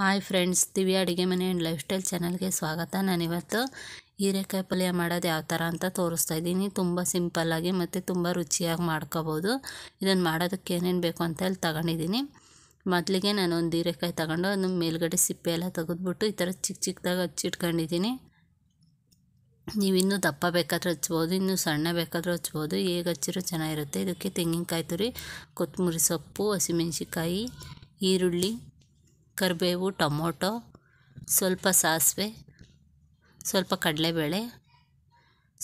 hi friends ದಿವ್ಯ ಅಡುಗೆ ಮನೆ ಆ್ಯಂಡ್ ಲೈಫ್ ಸ್ಟೈಲ್ ಚಾನಲ್ಗೆ ಸ್ವಾಗತ ನಾನಿವತ್ತು ಹೀರೆಕಾಯಿ ಪಲ್ಯ ಮಾಡೋದು ಯಾವ ಥರ ಅಂತ ತೋರಿಸ್ತಾ ಇದ್ದೀನಿ ತುಂಬ ಸಿಂಪಲ್ಲಾಗಿ ಮತ್ತು ತುಂಬ ರುಚಿಯಾಗಿ ಮಾಡ್ಕೋಬೋದು ಇದನ್ನು ಮಾಡೋದಕ್ಕೆ ಏನೇನು ಬೇಕು ಅಂತ ಹೇಳಿ ತಗೊಂಡಿದ್ದೀನಿ ಮೊದಲಿಗೆ ನಾನು ಒಂದು ಹೀರೆಕಾಯಿ ತಗೊಂಡು ಅದನ್ನು ಮೇಲ್ಗಡೆ ಸಿಪ್ಪೆ ಎಲ್ಲ ತೆಗೆದ್ಬಿಟ್ಟು ಈ ಥರ ಚಿಕ್ಕ ಚಿಕ್ಕದಾಗಿ ಹಚ್ಚಿಟ್ಕೊಂಡಿದ್ದೀನಿ ನೀವು ಇನ್ನೂ ದಪ್ಪ ಬೇಕಾದ್ರೂ ಹಚ್ಬೋದು ಇನ್ನೂ ಸಣ್ಣ ಬೇಕಾದರೂ ಹಚ್ಬೋದು ಹೇಗೆ ಹಚ್ಚಿರೋ ಚೆನ್ನಾಗಿರುತ್ತೆ ಇದಕ್ಕೆ ತೆಂಗಿನಕಾಯಿ ತುರಿ ಕೊತ್ತಂಬರಿ ಸೊಪ್ಪು ಹಸಿಮೆಣ್ಸಿಕಾಯಿ ಈರುಳ್ಳಿ ಕರಿಬೇವು ಟೊಮೊಟೊ ಸ್ವಲ್ಪ ಸಾಸಿವೆ ಸ್ವಲ್ಪ ಕಡಲೆಬೇಳೆ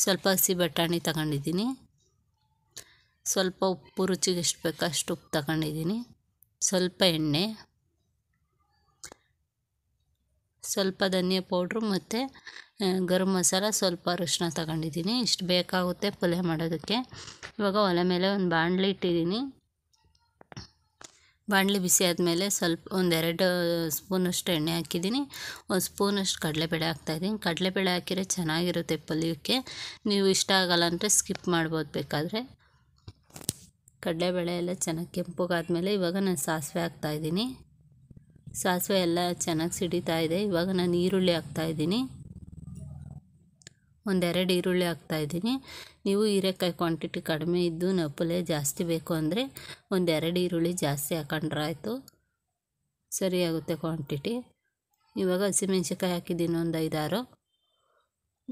ಸ್ವಲ್ಪ ಹಸಿ ಬಟಾಣಿ ತಗೊಂಡಿದ್ದೀನಿ ಸ್ವಲ್ಪ ಉಪ್ಪು ರುಚಿಗೆ ಎಷ್ಟು ಬೇಕೋ ಅಷ್ಟು ಉಪ್ಪು ತಗೊಂಡಿದ್ದೀನಿ ಸ್ವಲ್ಪ ಎಣ್ಣೆ ಸ್ವಲ್ಪ ಧನಿಯಾ ಪೌಡ್ರು ಮತ್ತು ಗರಂ ಮಸಾಲ ಸ್ವಲ್ಪ ಅರಿಶಿನ ತಗೊಂಡಿದ್ದೀನಿ ಇಷ್ಟು ಬೇಕಾಗುತ್ತೆ ಪಲ್ಯ ಮಾಡೋದಕ್ಕೆ ಇವಾಗ ಒಲೆ ಮೇಲೆ ಒಂದು ಬಾಣಲಿ ಇಟ್ಟಿದ್ದೀನಿ ಬಾಣಲಿ ಬಿಸಿ ಆದಮೇಲೆ ಸ್ವಲ್ಪ ಒಂದೆರಡು ಸ್ಪೂನಷ್ಟು ಎಣ್ಣೆ ಹಾಕಿದ್ದೀನಿ ಒಂದು ಸ್ಪೂನಷ್ಟು ಕಡಲೆಬೇಳೆ ಹಾಕ್ತಾಯಿದ್ದೀನಿ ಕಡಲೆಬೇಳೆ ಹಾಕಿದರೆ ಚೆನ್ನಾಗಿರುತ್ತೆ ಪಲ್ಯಕ್ಕೆ ನೀವು ಇಷ್ಟ ಆಗಲ್ಲ ಅಂದರೆ ಸ್ಕಿಪ್ ಮಾಡ್ಬೋದು ಬೇಕಾದರೆ ಕಡಲೆಬೇಳೆ ಎಲ್ಲ ಚೆನ್ನಾಗಿ ಕೆಂಪಗಾದ್ಮೇಲೆ ಇವಾಗ ನಾನು ಸಾಸಿವೆ ಹಾಕ್ತಾಯಿದ್ದೀನಿ ಸಾಸಿವೆ ಎಲ್ಲ ಚೆನ್ನಾಗಿ ಸಿಡಿತಾ ಇದೆ ಇವಾಗ ನಾನು ಈರುಳ್ಳಿ ಹಾಕ್ತಾಯಿದ್ದೀನಿ ಒಂದೆರಡು ಈರುಳ್ಳಿ ಹಾಕ್ತಾಯಿದ್ದೀನಿ ನೀವು ಹೀರೆಕಾಯಿ ಕ್ವಾಂಟಿಟಿ ಕಡಿಮೆ ಇದ್ದು ನಪ್ಪಲೆ ಜಾಸ್ತಿ ಬೇಕು ಅಂದರೆ ಒಂದೆರಡು ಈರುಳ್ಳಿ ಜಾಸ್ತಿ ಹಾಕೊಂಡ್ರೆ ಆಯಿತು ಸರಿಯಾಗುತ್ತೆ ಕ್ವಾಂಟಿಟಿ ಇವಾಗ ಹಸಿಮೆಣ್ಸಿಕಾಯಿ ಹಾಕಿದ್ದೀನಿ ಒಂದು ಐದಾರು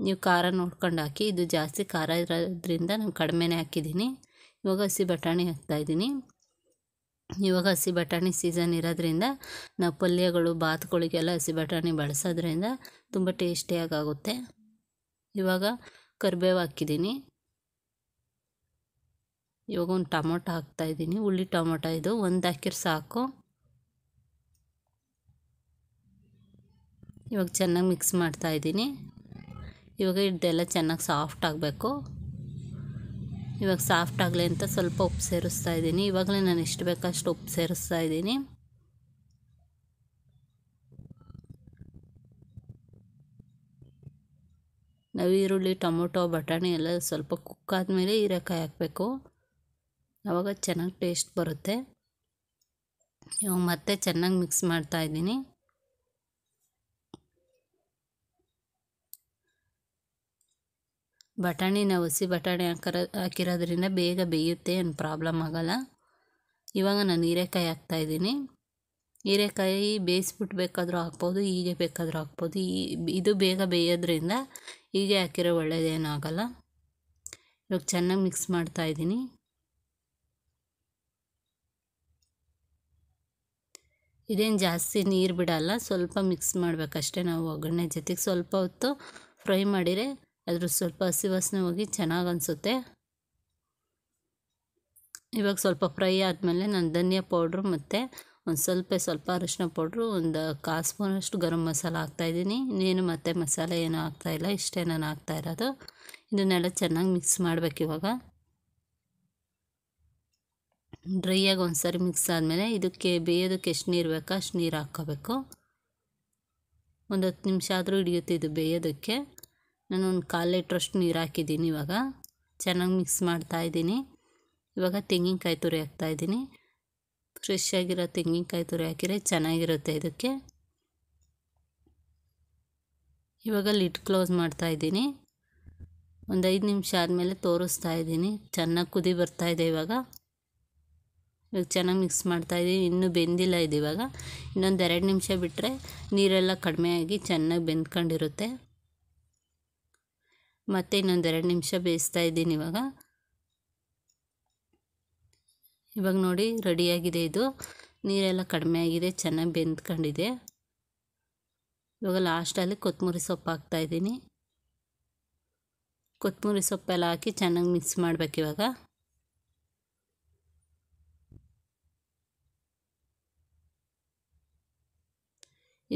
ನೀವು ಖಾರ ನೋಡ್ಕೊಂಡು ಹಾಕಿ ಇದು ಜಾಸ್ತಿ ಖಾರ ಇರೋದ್ರಿಂದ ನಾನು ಕಡಿಮೆನೇ ಹಾಕಿದ್ದೀನಿ ಇವಾಗ ಹಸಿ ಬಟಾಣಿ ಹಾಕ್ತಾಯಿದ್ದೀನಿ ಇವಾಗ ಹಸಿ ಬಟಾಣಿ ಸೀಸನ್ ಇರೋದ್ರಿಂದ ನಾವು ಪಲ್ಯಗಳು ಬಾತ್ಗಳಿಗೆಲ್ಲ ಹಸಿ ಬಟಾಣಿ ಬಳಸೋದ್ರಿಂದ ತುಂಬ ಟೇಸ್ಟಿಯಾಗಿ ಆಗುತ್ತೆ ಇವಾಗ ಕರಿಬೇವು ಹಾಕಿದ್ದೀನಿ ಇವಾಗ ಒಂದು ಟೊಮೊಟೊ ಹಾಕ್ತಾಯಿದ್ದೀನಿ ಹುಳಿ ಟೊಮೊಟೊ ಇದು ಒಂದು ಹಾಕಿರ್ ಸಾಕು ಇವಾಗ ಚೆನ್ನಾಗಿ ಮಿಕ್ಸ್ ಮಾಡ್ತಾಯಿದ್ದೀನಿ ಇವಾಗ ಇದೆಲ್ಲ ಚೆನ್ನಾಗಿ ಸಾಫ್ಟ್ ಆಗಬೇಕು ಇವಾಗ ಸಾಫ್ಟ್ ಆಗಲಿ ಅಂತ ಸ್ವಲ್ಪ ಉಪ್ಪು ಸೇರಿಸ್ತಾ ಇದ್ದೀನಿ ಇವಾಗಲೇ ನಾನು ಎಷ್ಟು ಬೇಕಷ್ಟು ಉಪ್ಪು ಸೇರಿಸ್ತಾ ಇದ್ದೀನಿ ನಾವು ಈರುಳ್ಳಿ ಟೊಮೊಟೊ ಬಟಾಣಿ ಎಲ್ಲ ಸ್ವಲ್ಪ ಕುಕ್ ಆದಮೇಲೆ ಹೀರೆಕಾಯಿ ಹಾಕಬೇಕು ಆವಾಗ ಚೆನ್ನಾಗಿ ಟೇಸ್ಟ್ ಬರುತ್ತೆ ಇವಾಗ ಮತ್ತೆ ಚೆನ್ನಾಗಿ ಮಿಕ್ಸ್ ಮಾಡ್ತಾ ಇದ್ದೀನಿ ಬಟಾಣಿ ನಾವು ಹಸಿ ಬಟಾಣಿ ಹಾಕಿರೋ ಹಾಕಿರೋದ್ರಿಂದ ಬೇಗ ಬೇಯುತ್ತೆ ಏನು ಪ್ರಾಬ್ಲಮ್ ಆಗೋಲ್ಲ ಇವಾಗ ನಾನು ಹೀರೆಕಾಯಿ ಹಾಕ್ತಾಯಿದ್ದೀನಿ ಹೀರೆಕಾಯಿ ಬೇಯಿಸ್ಬಿಟ್ಟು ಬೇಕಾದರೂ ಹಾಕ್ಬೋದು ಹೀಗೆ ಬೇಕಾದರೂ ಹಾಕ್ಬೋದು ಈ ಇದು ಬೇಗ ಬೇಯೋದ್ರಿಂದ ಹೀಗೆ ಹಾಕಿರೋ ಒಳ್ಳೆಯದೇನೂ ಆಗೋಲ್ಲ ಇವಾಗ ಚೆನ್ನಾಗಿ ಮಿಕ್ಸ್ ಮಾಡ್ತಾ ಇದ್ದೀನಿ ಇದೇನು ಜಾಸ್ತಿ ನೀರು ಬಿಡಲ್ಲ ಸ್ವಲ್ಪ ಮಿಕ್ಸ್ ಮಾಡಬೇಕಷ್ಟೇ ನಾವು ಒಗ್ಗರಣೆ ಜೊತೆಗೆ ಸ್ವಲ್ಪ ಹೊತ್ತು ಫ್ರೈ ಮಾಡಿದರೆ ಅದ್ರ ಸ್ವಲ್ಪ ಹಸಿ ವಾಸನೆ ಹೋಗಿ ಚೆನ್ನಾಗಿ ಅನಿಸುತ್ತೆ ಇವಾಗ ಸ್ವಲ್ಪ ಫ್ರೈ ಆದಮೇಲೆ ನಾನು ಧನಿಯಾ ಪೌಡ್ರು ಮತ್ತು ಒಂದು ಸ್ವಲ್ಪ ಸ್ವಲ್ಪ ಅರಿಶಿನ ಪೌಡ್ರು ಒಂದು ಕಾಲು ಸ್ಪೂನಷ್ಟು ಗರಂ ಮಸಾಲ ಹಾಕ್ತಾಯಿದ್ದೀನಿ ಇನ್ನೇನು ಮತ್ತೆ ಮಸಾಲೆ ಏನೂ ಹಾಕ್ತಾಯಿಲ್ಲ ಇಷ್ಟೇ ನಾನು ಹಾಕ್ತಾ ಇರೋದು ಇದನ್ನೆಲ್ಲ ಚೆನ್ನಾಗಿ ಮಿಕ್ಸ್ ಮಾಡಬೇಕು ಇವಾಗ ಡ್ರೈಯಾಗಿ ಒಂದು ಸಾರಿ ಮಿಕ್ಸ್ ಆದಮೇಲೆ ಇದಕ್ಕೆ ಬೇಯೋದಕ್ಕೆ ಎಷ್ಟು ನೀರು ಬೇಕೋ ಅಷ್ಟು ನೀರು ಹಾಕ್ಕೋಬೇಕು ಒಂದು ಹತ್ತು ನಿಮಿಷ ಆದರೂ ಹಿಡಿಯುತ್ತೆ ಇದು ಬೇಯೋದಕ್ಕೆ ನಾನು ಒಂದು ಕಾಲು ಲೀಟ್ರಷ್ಟು ನೀರು ಹಾಕಿದ್ದೀನಿ ಇವಾಗ ಚೆನ್ನಾಗಿ ಮಿಕ್ಸ್ ಮಾಡ್ತಾ ಇವಾಗ ತೆಂಗಿನಕಾಯಿ ತುರಿ ಹಾಕ್ತಾಯಿದ್ದೀನಿ ಫ್ರೆಶ್ ಆಗಿರೋ ತೆಂಗಿನಕಾಯಿ ತುರಿ ಹಾಕಿದರೆ ಚೆನ್ನಾಗಿರುತ್ತೆ ಇದಕ್ಕೆ ಇವಾಗ ಲಿಟ್ ಕ್ಲೋಸ್ ಮಾಡ್ತಾ ಇದ್ದೀನಿ ಒಂದು ಐದು ನಿಮಿಷ ಆದಮೇಲೆ ತೋರಿಸ್ತಾ ಇದ್ದೀನಿ ಚೆನ್ನಾಗಿ ಕುದಿ ಬರ್ತಾ ಇದೆ ಇವಾಗ ಇವಾಗ ಚೆನ್ನಾಗಿ ಮಿಕ್ಸ್ ಮಾಡ್ತಾ ಇದ್ದೀನಿ ಇನ್ನೂ ಬೆಂದಿಲ್ಲ ಇದು ಇವಾಗ ಇನ್ನೊಂದು ಎರಡು ನಿಮಿಷ ಬಿಟ್ಟರೆ ನೀರೆಲ್ಲ ಕಡಿಮೆ ಆಗಿ ಚೆನ್ನಾಗಿ ಬೆಂದ್ಕೊಂಡಿರುತ್ತೆ ಮತ್ತು ಇನ್ನೊಂದು ಎರಡು ನಿಮಿಷ ಬೇಯಿಸ್ತಾ ಇದ್ದೀನಿ ಇವಾಗ ಇವಾಗ ನೋಡಿ ರೆಡಿಯಾಗಿದೆ ಇದು ನೀರೆಲ್ಲ ಕಡಿಮೆ ಆಗಿದೆ ಚೆನ್ನಾಗಿ ಬೆಂದ್ಕೊಂಡಿದೆ ಇವಾಗ ಲಾಸ್ಟಲ್ಲಿ ಕೊತ್ತಂಬರಿ ಸೊಪ್ಪು ಹಾಕ್ತಾಯಿದ್ದೀನಿ ಕೊತ್ತಂಬರಿ ಸೊಪ್ಪೆಲ್ಲ ಹಾಕಿ ಚೆನ್ನಾಗಿ ಮಿಕ್ಸ್ ಮಾಡಬೇಕು ಇವಾಗ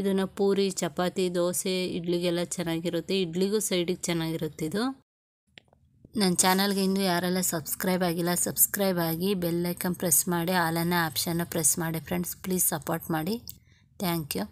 ಇದನ್ನು ಪೂರಿ ಚಪಾತಿ ದೋಸೆ ಇಡ್ಲಿಗೆಲ್ಲ ಚೆನ್ನಾಗಿರುತ್ತೆ ಇಡ್ಲಿಗೂ ಸೈಡಿಗೆ ಚೆನ್ನಾಗಿರುತ್ತೆ ಇದು ನನ್ನ ಚಾನಲ್ಗೆ ಇನ್ನೂ ಯಾರೆಲ್ಲ ಸಬ್ಸ್ಕ್ರೈಬ್ ಆಗಿಲ್ಲ ಸಬ್ಸ್ಕ್ರೈಬ್ ಆಗಿ ಬೆಲ್ಲೈಕನ್ ಪ್ರೆಸ್ ಮಾಡಿ ಆಲನ್ನ ಆಪ್ಷನ್ನ ಪ್ರೆಸ್ ಮಾಡಿ ಫ್ರೆಂಡ್ಸ್ ಪ್ಲೀಸ್ ಸಪೋರ್ಟ್ ಮಾಡಿ ಥ್ಯಾಂಕ್ ಯು